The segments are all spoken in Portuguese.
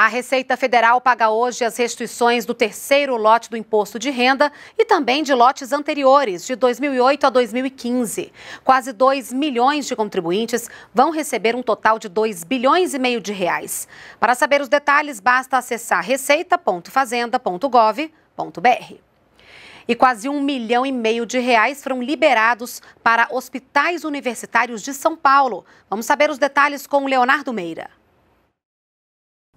A Receita Federal paga hoje as restituições do terceiro lote do imposto de renda e também de lotes anteriores, de 2008 a 2015. Quase 2 milhões de contribuintes vão receber um total de 2 bilhões e meio de reais. Para saber os detalhes, basta acessar receita.fazenda.gov.br e quase um milhão e meio de reais foram liberados para hospitais universitários de São Paulo. Vamos saber os detalhes com Leonardo Meira.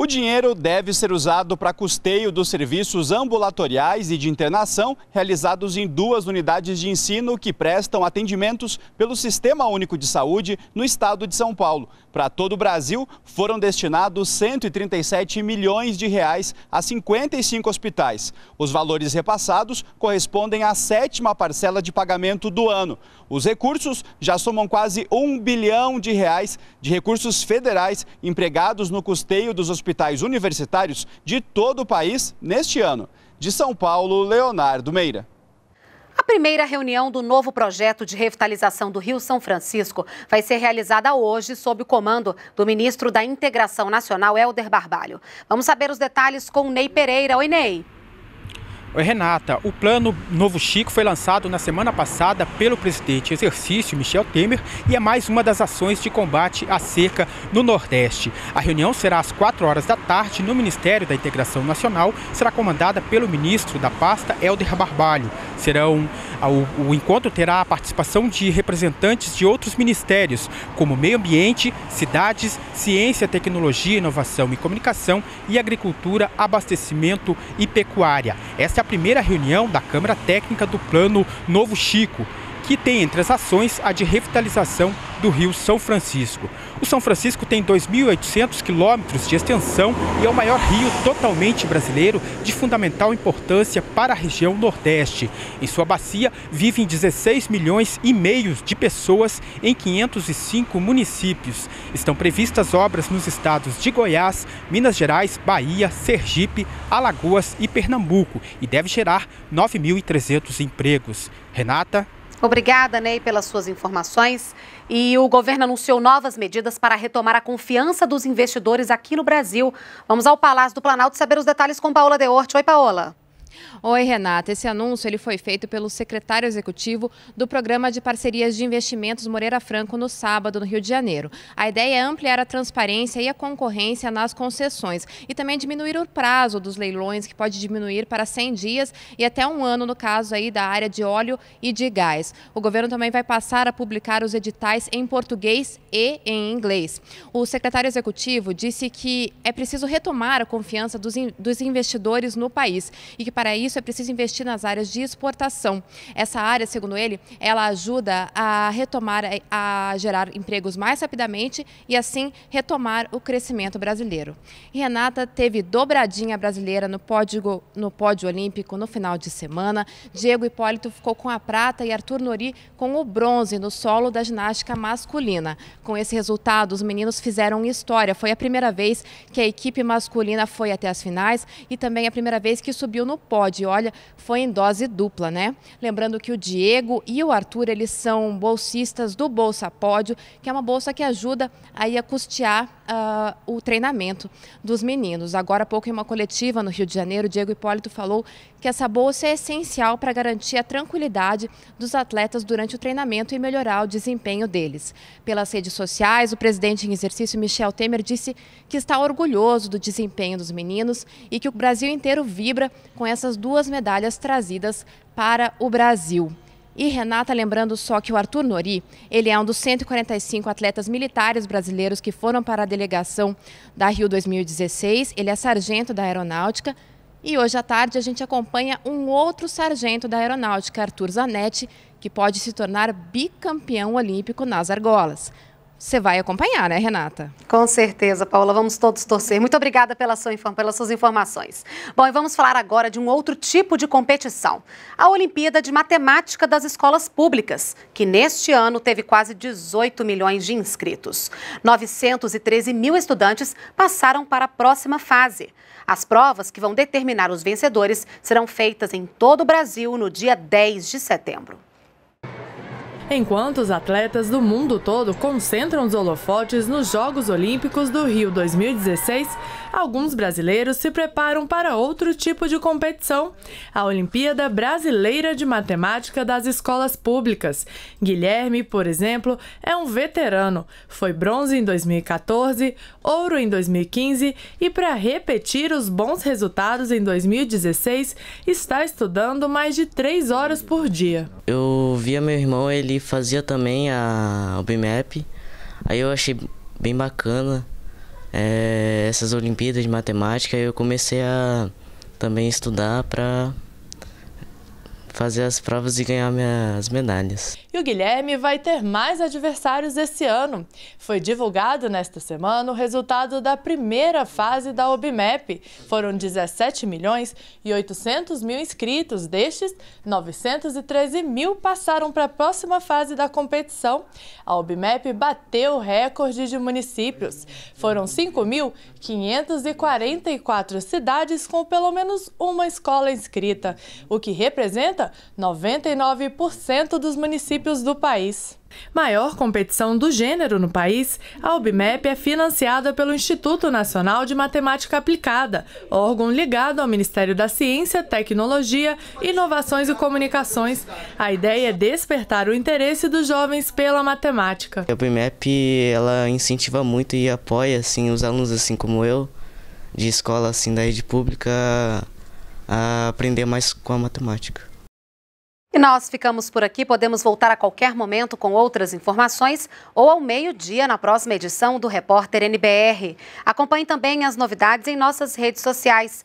O dinheiro deve ser usado para custeio dos serviços ambulatoriais e de internação realizados em duas unidades de ensino que prestam atendimentos pelo Sistema Único de Saúde no estado de São Paulo. Para todo o Brasil, foram destinados 137 milhões de reais a 55 hospitais. Os valores repassados correspondem à sétima parcela de pagamento do ano. Os recursos já somam quase um bilhão de reais de recursos federais empregados no custeio dos hospitais hospitais universitários de todo o país neste ano. De São Paulo, Leonardo Meira. A primeira reunião do novo projeto de revitalização do Rio São Francisco vai ser realizada hoje sob o comando do ministro da Integração Nacional, Helder Barbalho. Vamos saber os detalhes com o Ney Pereira. Oi, Ney. Renata, o plano Novo Chico foi lançado na semana passada pelo presidente exercício Michel Temer e é mais uma das ações de combate à seca no Nordeste. A reunião será às 4 horas da tarde no Ministério da Integração Nacional, será comandada pelo ministro da pasta Helder Barbalho. Serão o, o encontro terá a participação de representantes de outros ministérios, como Meio Ambiente, Cidades, Ciência, Tecnologia, Inovação e Comunicação e Agricultura, Abastecimento e Pecuária. Esta é a primeira reunião da Câmara Técnica do Plano Novo Chico que tem entre as ações a de revitalização do Rio São Francisco. O São Francisco tem 2.800 quilômetros de extensão e é o maior rio totalmente brasileiro de fundamental importância para a região Nordeste. Em sua bacia vivem 16 milhões e meio de pessoas em 505 municípios. Estão previstas obras nos estados de Goiás, Minas Gerais, Bahia, Sergipe, Alagoas e Pernambuco e deve gerar 9.300 empregos. Renata Obrigada, Ney, pelas suas informações. E o governo anunciou novas medidas para retomar a confiança dos investidores aqui no Brasil. Vamos ao Palácio do Planalto saber os detalhes com Paola Deorte. Oi, Paola. Oi, Renata. Esse anúncio ele foi feito pelo secretário executivo do Programa de Parcerias de Investimentos Moreira Franco no sábado, no Rio de Janeiro. A ideia é ampliar a transparência e a concorrência nas concessões e também diminuir o prazo dos leilões, que pode diminuir para 100 dias e até um ano, no caso aí da área de óleo e de gás. O governo também vai passar a publicar os editais em português e em inglês. O secretário executivo disse que é preciso retomar a confiança dos, in dos investidores no país e que para isso é preciso investir nas áreas de exportação. Essa área, segundo ele, ela ajuda a retomar, a gerar empregos mais rapidamente e assim retomar o crescimento brasileiro. Renata teve dobradinha brasileira no pódio, no pódio olímpico no final de semana. Diego Hipólito ficou com a prata e Arthur Nori com o bronze no solo da ginástica masculina. Com esse resultado, os meninos fizeram história. Foi a primeira vez que a equipe masculina foi até as finais e também a primeira vez que subiu no pode. Olha, foi em dose dupla, né? Lembrando que o Diego e o Arthur, eles são bolsistas do Bolsa Pódio, que é uma bolsa que ajuda aí a custear uh, o treinamento dos meninos. Agora há pouco, em uma coletiva no Rio de Janeiro, Diego Hipólito falou que essa bolsa é essencial para garantir a tranquilidade dos atletas durante o treinamento e melhorar o desempenho deles. Pelas redes sociais, o presidente em exercício, Michel Temer, disse que está orgulhoso do desempenho dos meninos e que o Brasil inteiro vibra com essa essas duas medalhas trazidas para o Brasil. E Renata, lembrando só que o Arthur Nori, ele é um dos 145 atletas militares brasileiros que foram para a delegação da Rio 2016. Ele é sargento da aeronáutica. E hoje à tarde a gente acompanha um outro sargento da aeronáutica, Arthur Zanetti, que pode se tornar bicampeão olímpico nas argolas. Você vai acompanhar, né, Renata? Com certeza, Paula. Vamos todos torcer. Muito obrigada pela sua, pelas suas informações. Bom, e vamos falar agora de um outro tipo de competição. A Olimpíada de Matemática das Escolas Públicas, que neste ano teve quase 18 milhões de inscritos. 913 mil estudantes passaram para a próxima fase. As provas que vão determinar os vencedores serão feitas em todo o Brasil no dia 10 de setembro enquanto os atletas do mundo todo concentram os holofotes nos Jogos Olímpicos do Rio 2016, alguns brasileiros se preparam para outro tipo de competição, a Olimpíada Brasileira de Matemática das Escolas Públicas. Guilherme, por exemplo, é um veterano, foi bronze em 2014, ouro em 2015 e para repetir os bons resultados em 2016, está estudando mais de três horas por dia. Eu via meu irmão, ele fazia também a, o BMAP. Aí eu achei bem bacana é, essas Olimpíadas de Matemática. Eu comecei a também estudar para fazer as provas e ganhar minhas medalhas. E o Guilherme vai ter mais adversários esse ano. Foi divulgado nesta semana o resultado da primeira fase da OBMEP. Foram 17 milhões e 800 mil inscritos. Destes, 913 mil passaram para a próxima fase da competição. A OBMEP bateu o recorde de municípios. Foram 5.544 cidades com pelo menos uma escola inscrita, o que representa 99% dos municípios do país. Maior competição do gênero no país, a UBMEP é financiada pelo Instituto Nacional de Matemática Aplicada, órgão ligado ao Ministério da Ciência, Tecnologia, Inovações e Comunicações. A ideia é despertar o interesse dos jovens pela matemática. A UBMEP ela incentiva muito e apoia assim os alunos assim como eu de escola assim da rede pública a aprender mais com a matemática. E nós ficamos por aqui. Podemos voltar a qualquer momento com outras informações ou ao meio-dia na próxima edição do Repórter NBR. Acompanhe também as novidades em nossas redes sociais.